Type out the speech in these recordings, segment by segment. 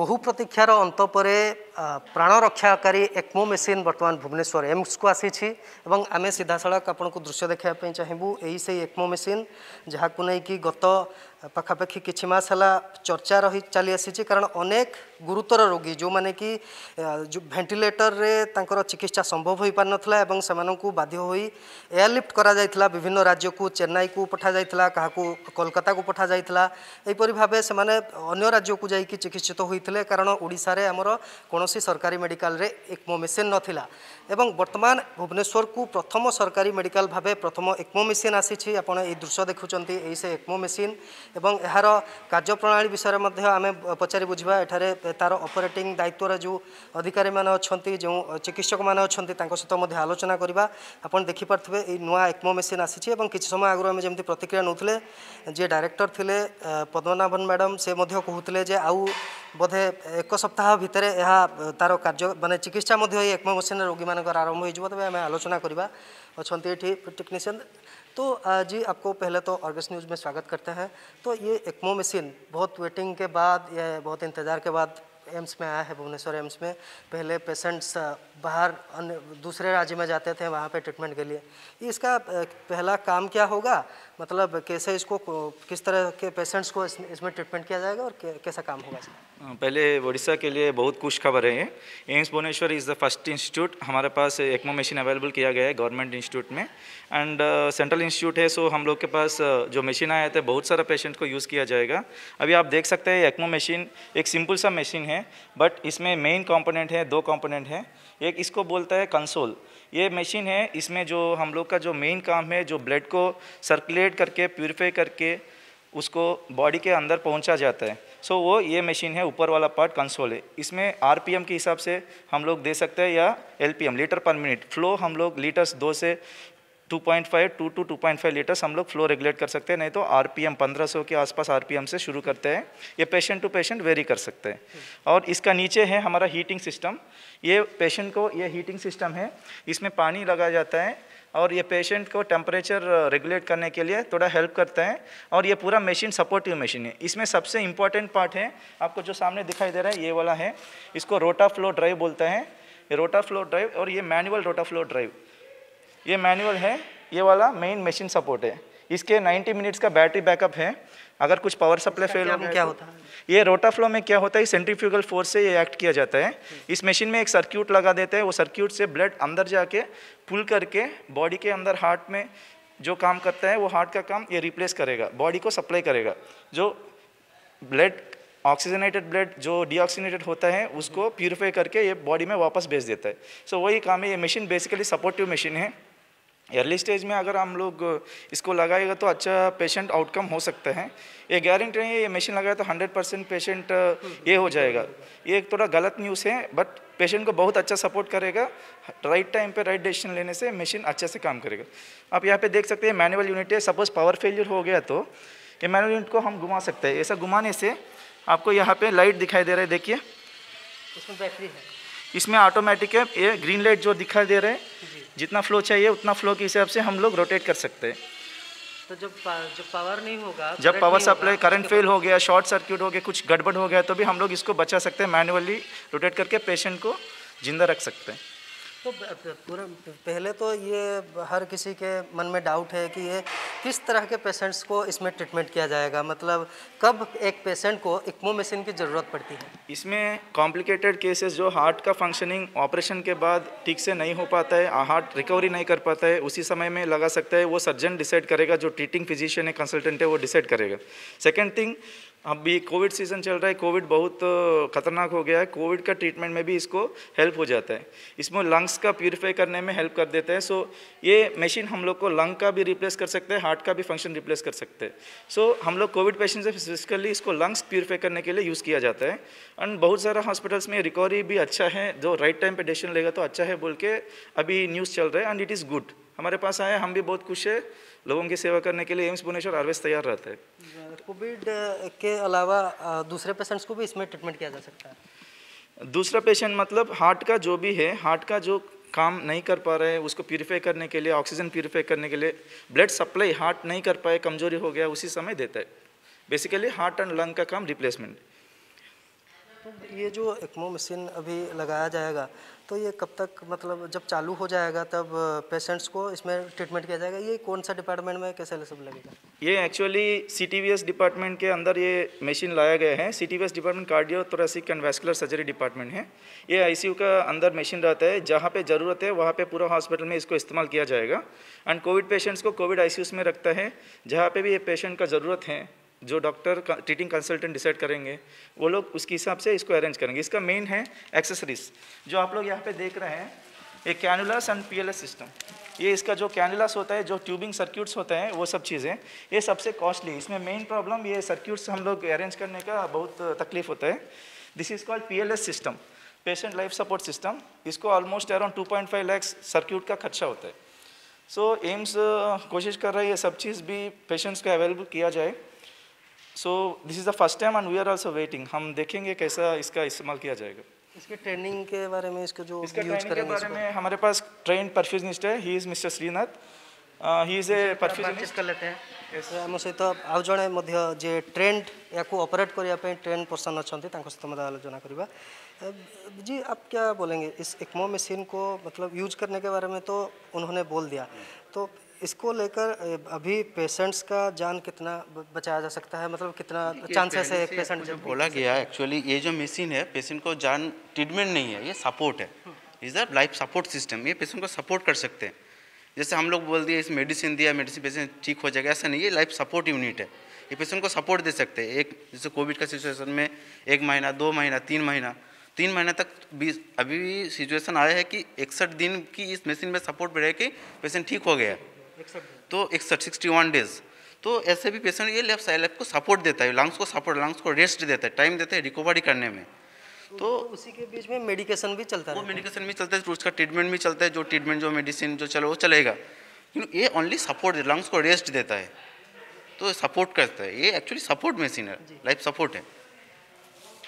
ବହୁ ପ୍ରତୀକ୍ଷାର ଅନ୍ତ ପରେ प्राण रक्षाकारी एक्मो मेसीन बर्तमान भुवनेश्वर एम्स को आसी आम सीधा सड़क आपन दृश्य देखापी चाहेबू यही से एक्मो मेसीन जहाँ को नहीं कि गत पखापाखि किस है चर्चा रही चल आसी कारण अनेक गुरुतर रोगी जो मैंने कि भेन्टिलेटर में चिकित्सा संभव हो पार ना और से बाध्य एयरलिफ्ट कर विभिन्न राज्य को चेन्नई को पठा जाता क्या कोलकाता को पठा जापरी भाव से राज्य को जाकि चिकित्सित होते कारण ओडा आमर कौन କୌଣସି ସରକାରୀ ମେଡ଼ିକାଲରେ ଏକ୍ମୋ ମେସିନ୍ ନଥିଲା ଏବଂ ବର୍ତ୍ତମାନ ଭୁବନେଶ୍ୱରକୁ ପ୍ରଥମ ସରକାରୀ ମେଡ଼ିକାଲ ଭାବେ ପ୍ରଥମ ଏକ୍ମୋ ମେସିନ୍ ଆସିଛି ଆପଣ ଏହି ଦୃଶ୍ୟ ଦେଖୁଛନ୍ତି ଏହି ସେ ଏକ୍ମୋ ମେସିନ୍ ଏବଂ ଏହାର କାର୍ଯ୍ୟପ୍ରଣାଳୀ ବିଷୟରେ ମଧ୍ୟ ଆମେ ପଚାରି ବୁଝିବା ଏଠାରେ ତା'ର ଅପରେଟିଂ ଦାୟିତ୍ୱର ଯେଉଁ ଅଧିକାରୀମାନେ ଅଛନ୍ତି ଯେଉଁ ଚିକିତ୍ସକମାନେ ଅଛନ୍ତି ତାଙ୍କ ସହିତ ମଧ୍ୟ ଆଲୋଚନା କରିବା ଆପଣ ଦେଖିପାରୁଥିବେ ଏହି ନୂଆ ଏକ୍ମୋ ମେସିନ୍ ଆସିଛି ଏବଂ କିଛି ସମୟ ଆଗରୁ ଆମେ ଯେମିତି ପ୍ରତିକ୍ରିୟା ନେଉଥିଲେ ଯିଏ ଡାଇରେକ୍ଟର ଥିଲେ ପଦ୍ମନାଭନ ମ୍ୟାଡ଼ାମ୍ ସେ ମଧ୍ୟ କହୁଥିଲେ ଯେ ଆଉ ବୋଧେ ଏକ ସପ୍ତାହ ଭିତରେ ଏହା तार कार्य मानते चिकित्सा মধ্যে मशीन रोगी मान आरंभ हो तेज आम आलोचना करवा अच्छा ये टेक्नीसीयन तो जी आपको पहले तो ऑर्गस न्यूज़ में स्वागत करते हैं तो ये एक्मो मशीन बहुत वेटिंग के बाद या बहुत इंतज़ार के बाद एम्स में आया है भुवनेश्वर एम्स में पहले पेशेंट्स बाहर अन्य दूसरे राज्य में जाते थे वहाँ पे ट्रीटमेंट के लिए इसका पहला काम क्या होगा मतलब कैसे इसको किस तरह के पेशेंट्स को इसमें ट्रीटमेंट किया जाएगा और कैसा काम होगा इसका पहले उड़ीसा के लिए बहुत खुश खबर है AIIMS Bhubaneswar is the first institute हमारे पास एक्मो मशीन अवेलेबल किया गया है गवर्नमेंट इंस्टीट्यूट में एंड सेंट्रल इंस्टीट्यूट है सो हम लोग के पास जो मशीन आए थे बहुत सारा पेशेंट को यूज़ किया जाएगा अभी आप देख सकते हैं एक्मो मशीन एक सिंपल सा मशीन है बट इसमें मेन कॉम्पोनेंट है दो कॉम्पोनेंट है एक इसको बोलता है कंसोल ये मशीन है इसमें जो हम लोग का जो मेन काम है जो ब्लड को सर्कुलेट करके प्योरीफाई करके उसको बॉडी के अंदर पहुंचा जाता है सो so, वो ये मशीन है ऊपर वाला पार्ट कंसोल है इसमें आर के हिसाब से हम लोग दे सकते हैं या L litre per minute flow हम लोग लीटर्स दो से 2.5 टू टू फाइव लीटर्स हम लोग फ्लो रेगुलेट कर सकते हैं नहीं तो पंद्रह 1500 के आसपास एम से शुरू करते हैं ये पेशेंट टू पेशेंट वेरी कर सकते हैं और इसका नीचे है हमारा हीटिंग सिस्टम ये पेशेंट को ये हीटिंग सिस्टम है इसमें पानी लगाया जाता है और ये पेशेंट को टेम्परेचर रेगुलेट uh, करने के लिए थोड़ा हेल्प करते हैं और ये पूरा मशीन सपोर्टिव मशीन है इसमें सबसे इम्पॉर्टेंट पार्ट है आपको जो सामने दिखाई दे रहा है ये वाला है इसको रोटा फ्लो ड्राइव बोलते हैं ये रोटा फ्लो ड्राइव और ये मैनुअल रोटा फ्लो ड्राइव ये मैनुअल है ये वाला मेन मशीन सपोर्ट है इसके 90 मिनट्स का बैटरी बैकअप है अगर कुछ पावर सप्लाई फेल हो गया क्या तो होता है ये रोटाफ्लो में क्या होता है सेंट्रीफ्यूगल फोर्स से ये एक्ट किया जाता है इस मशीन में एक सर्क्यूट लगा देते हैं वो सर्क्यूट से ब्लड अंदर जाके पुल करके बॉडी के अंदर हार्ट में जो काम करता है वो हार्ट का काम ये रिप्लेस करेगा बॉडी को सप्लाई करेगा जो ब्लड ऑक्सीजनेटेड ब्लड जो डीऑक्सीजनेटेड होता है उसको प्योरीफाई करके ये बॉडी में वापस भेज देता है सो so, वही काम है ये मशीन बेसिकली सपोर्टिव मशीन है अर्ली स्टेज में अगर हम लोग इसको लगाएगा तो अच्छा पेशेंट आउटकम हो सकते हैं ये गारंटी नहीं है ये मशीन लगाए तो 100 परसेंट पेशेंट ये हो जाएगा ये एक थोड़ा गलत न्यूज़ है बट पेशेंट को बहुत अच्छा सपोर्ट करेगा राइट टाइम पे राइट डिसीजन लेने से मशीन अच्छे से काम करेगा आप यहाँ पे देख सकते हैं मैनुअल यूनिट है सपोज पावर फेलियर हो गया तो ये मैनुअल यूनिट को हम घुमा सकते हैं ऐसा घुमाने से आपको यहाँ पर लाइट दिखाई दे रहा है देखिए उसमें बैटरी है इसमें ऑटोमेटिक है ये ग्रीन लाइट जो दिखाई दे रहे हैं जितना फ्लो चाहिए उतना फ्लो के हिसाब से हम लोग रोटेट कर सकते हैं तो जब जब पावर नहीं होगा जब पावर सप्लाई करंट फेल हो गया शॉर्ट सर्किट हो गया कुछ गड़बड़ हो गया तो भी हम लोग इसको बचा सकते हैं मैनुअली रोटेट करके पेशेंट को जिंदा रख सकते हैं तो पूरा पहले तो ये हर किसी के मन में डाउट है कि ये किस तरह के पेशेंट्स को इसमें ट्रीटमेंट किया जाएगा मतलब कब एक पेशेंट को इक्मो मशीन की ज़रूरत पड़ती है इसमें कॉम्प्लिकेटेड केसेस जो हार्ट का फंक्शनिंग ऑपरेशन के बाद ठीक से नहीं हो पाता है हार्ट रिकवरी नहीं कर पाता है उसी समय में लगा सकता है वो सर्जन डिसाइड करेगा जो ट्रीटिंग फिजिशियन है कंसल्टेंट है वो डिसाइड करेगा सेकेंड थिंग अभी कोविड सीज़न चल रहा है कोविड बहुत खतरनाक हो गया है कोविड का ट्रीटमेंट में भी इसको हेल्प हो जाता है इसमें लंग्स का प्योरीफाई करने में हेल्प कर देता है सो ये मशीन हम लोग को लंग का भी रिप्लेस कर सकते हैं हार्ट का भी फंक्शन रिप्लेस कर सकते हैं सो हम लोग कोविड पेशेंट से फिजिकली इसको लंग्स प्योरीफाई करने के लिए यूज़ किया जाता है एंड बहुत सारा हॉस्पिटल्स में रिकवरी भी अच्छा है जो राइट टाइम पर डिसीजन लेगा तो अच्छा है बोल के अभी न्यूज़ चल रहा है एंड इट इज़ गुड हमारे पास आए हम भी बहुत खुश है लोगों की सेवा करने के लिए एम्स भुवनेश्वर ऑलवेज तैयार रहते हैं कोविड के अलावा दूसरे पेशेंट्स को भी इसमें ट्रीटमेंट किया जा सकता है दूसरा पेशेंट मतलब हार्ट का जो भी है हार्ट का जो काम नहीं कर पा रहे हैं उसको प्योरीफाई करने के लिए ऑक्सीजन प्योरीफाई करने के लिए ब्लड सप्लाई हार्ट नहीं कर पाए कमजोरी हो गया उसी समय देता है बेसिकली हार्ट एंड लंग का काम रिप्लेसमेंट तो ये जो एक्मो मशीन अभी लगाया जाएगा तो ये कब तक मतलब जब चालू हो जाएगा तब पेशेंट्स को इसमें ट्रीटमेंट किया जाएगा ये कौन सा डिपार्टमेंट में कैसे सब लगेगा ये एक्चुअली सी डिपार्टमेंट के अंदर ये मशीन लाया गया है C department cardio thoracic and vascular surgery department है ये आई का अंदर मशीन रहता है जहाँ पर ज़रूरत है वहाँ पर पूरा हॉस्पिटल में इसको इस्तेमाल किया जाएगा एंड कोविड पेशेंट्स को कोविड आई में रखता है जहाँ पर भी ये पेशेंट का ज़रूरत है जो डॉक्टर ट्रीटिंग कंसल्टेंट डिसाइड करेंगे वो लोग उसके हिसाब से इसको अरेंज करेंगे इसका मेन है एक्सेसरीज जो आप लोग यहाँ पे देख रहे हैं ये कैनुलास एंड पीएलएस सिस्टम ये इसका जो कैनुलास होता है जो ट्यूबिंग सर्क्यूट्स होते हैं वो सब चीज़ें ये सबसे कॉस्टली इसमें मेन प्रॉब्लम ये सर्क्यूट्स हम लोग अरेंज करने का बहुत तकलीफ होता है this is called P system patient life support system इसको almost around two point circuit का खर्चा होता है सो so, एम्स कोशिश कर रहा है ये सब चीज़ भी पेशेंट्स को अवेलेबल किया जाए so this is the first time and we are also waiting हम देखेंगे कैसा इसका इस्तेमाल किया जाएगा इसके ट्रेनिंग के बारे में इसका जो इसका ट्रेनिंग के बारे में हमारे पास ट्रेन परफ्यूजनिस्ट है he is mister Srinath he is a perfusionist कर लेते हैं तो ଆମ ସହିତ ଆଉ ଜଣେ ମଧ୍ୟ ଯେ ଟ୍ରେଣ୍ଡ ୟାକୁ ऑपरेट करिया पे ट्रेन पर्सन अछंती तांको सहित ମଧ୍ୟ आलोचना करबा जी आप क्या बोलेंगे इस एक्मो मशीन को मतलब यूज करने के बारे में तो उन्होंने बोल दिया तो इसको लेकर अभी पेशेंट्स का जान कितना बचाया जा सकता है मतलब कितना चांसेस है एक पेशेंट जब बोला गया एक्चुअली ये जो मशीन है पेशेंट को जान ट्रीटमेंट नहीं है ये सपोर्ट है is the life support system ये पेशेंट को सपोर्ट कर सकते हैं जैसे हम लोग बोल दिए इस मेडिसिन दिया मेडिसिन पेशेंट ठीक हो जाएगा ऐसा नहीं है लाइफ सपोर्ट यूनिट है ये पेशेंट को सपोर्ट दे सकते हैं एक जैसे कोविड का सिचुएशन में एक महीना दो महीना तीन महीना तीन महीना तक बीस अभी सिचुएशन आया है कि इकसठ दिन की इस मशीन में सपोर्ट बढ़े कि पेशेंट ठीक हो गया तो एक सिक्सटी वन डेज तो ऐसे भी पेशेंट ये लेफ्ट साइड लेफ्ट को सपोर्ट देता है लंग्स को सपोर्ट लंग्स को रेस्ट देता है टाइम देता है रिकवरी करने में तो, तो उसी के बीच में मेडिकेशन भी चलता है वो मेडिकेशन भी चलता है उसका ट्रीटमेंट भी चलता है जो ट्रीटमेंट जो मेडिसिन जो चलो वो चलेगा लेकिन ये ओनली सपोर्ट लंग्स को रेस्ट देता है तो सपोर्ट करता है ये एक्चुअली सपोर्ट मशीन है लाइफ सपोर्ट है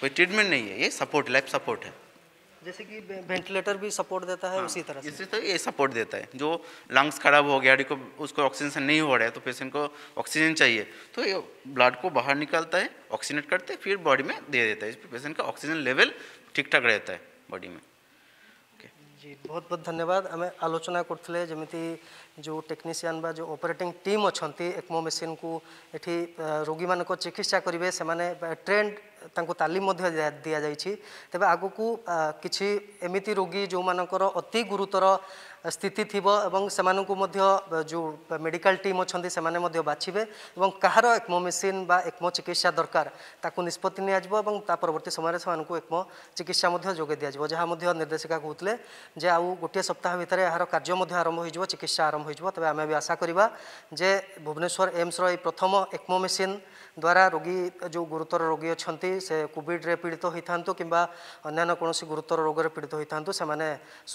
कोई ट्रीटमेंट नहीं है ये सपोर्ट लाइफ सपोर्ट है जैसे कि वेंटिलेटर भी सपोर्ट देता है हाँ, उसी तरह इसी तरह तो ये सपोर्ट देता है जो लंग्स खराब हो गया को उसको ऑक्सीजन नहीं हो रहा है तो पेशेंट को ऑक्सीजन चाहिए तो ये ब्लड को बाहर निकालता है ऑक्सीजनेट करते हैं फिर बॉडी में दे देता है पेशेंट का ऑक्सीजन लेवल ठीक ठाक रहता है बॉडी में जी बहुत बहुत धन्यवाद आम आलोचना करते जमी जो टेक्नीसीयन जो ऑपरेटिंग टीम अच्छा एक्मो मेसीन को ये रोगी मान चिकित्सा करेंगे से ट्रेंड ତାଙ୍କୁ ତାଲିମ ମଧ୍ୟ ଦିଆଯାଇଛି ତେବେ ଆଗକୁ କିଛି ଏମିତି ରୋଗୀ ଯେଉଁମାନଙ୍କର ଅତି ଗୁରୁତର ସ୍ଥିତି ଥିବ ଏବଂ ସେମାନଙ୍କୁ ମଧ୍ୟ ଯେଉଁ ମେଡ଼ିକାଲ ଟିମ୍ ଅଛନ୍ତି ସେମାନେ ମଧ୍ୟ ବାଛିବେ ଏବଂ କାହାର ଏକ୍ମୋ ମେସିନ୍ ବା ଏକ୍ମୋ ଚିକିତ୍ସା ଦରକାର ତାକୁ ନିଷ୍ପତ୍ତି ନିଆଯିବ ଏବଂ ତା ପରବର୍ତ୍ତୀ ସମୟରେ ସେମାନଙ୍କୁ ଏକ୍ମୋ ଚିକିତ୍ସା ମଧ୍ୟ ଯୋଗାଇ ଦିଆଯିବ ଯାହା ମଧ୍ୟ ନିର୍ଦ୍ଦେଶିକା କହୁଥିଲେ ଯେ ଆଉ ଗୋଟିଏ ସପ୍ତାହ ଭିତରେ ଏହାର କାର୍ଯ୍ୟ ମଧ୍ୟ ଆରମ୍ଭ ହୋଇଯିବ ଚିକିତ୍ସା ଆରମ୍ଭ ହୋଇଯିବ ତେବେ ଆମେ ବି ଆଶା କରିବା ଯେ ଭୁବନେଶ୍ୱର ଏମ୍ସର ଏହି ପ୍ରଥମ ଏକ୍ମୋ ମେସିନ୍ ଦ୍ୱାରା ରୋଗୀ ଯେଉଁ ଗୁରୁତର ରୋଗୀ ଅଛନ୍ତି से रे कड्रे पीडितथा कम्बा अन्युस गुरुतर रोग पीडित हुन्छु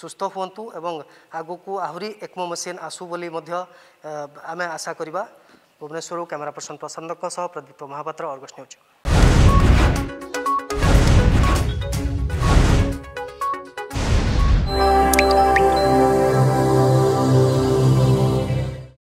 सुस्थ हुन् आगको आह्री एक्मो मेसिन आसु पनि आमे आशा भुवनश्वर क्यमेरा पर्सन प्रशान्तको सदीप्प्त महापत्र अर्गस्ट न्युज